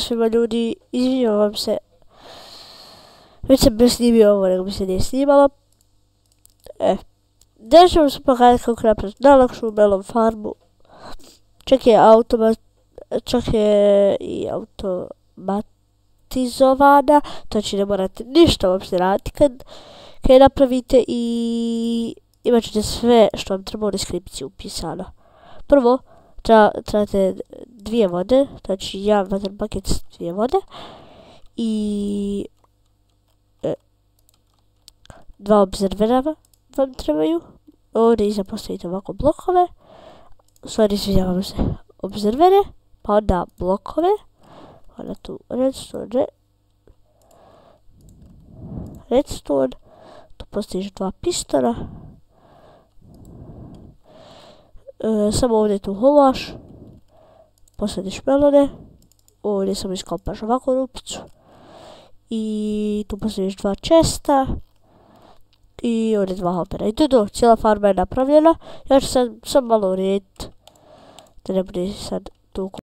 svima ljudi, izvinjam vam se. Već sam bio snimio ovo, nego mi se nije snimalo. E. Da ću vam se pokazati kako napraviti najlakšu melom farmu. Čak je automat... Čak je i automatizovana. Znači ne morate ništa vam raditi kad, kad je napravite i... Imat ćete sve što vam treba u deskripciji upisano. Prvo, trebate dvije vode, znači jedan water bucket dvije vode i e, dva observera vam trebaju. Ovdje iza postavite ovako blokove, sorry se izvijavam se observere, pa onda blokove, onda tu redstone, redstone, tu postojiš dva pistona, E, samo ovdje tu holaš. Posadiš melone. Ovdje samo iskopaš ovako rupicu. I tu posadiš dva česta. I ovdje dva hopera. I to je to. Cijela farma je napravljena. Ja ću sad malo urediti. Da ne bude sad tu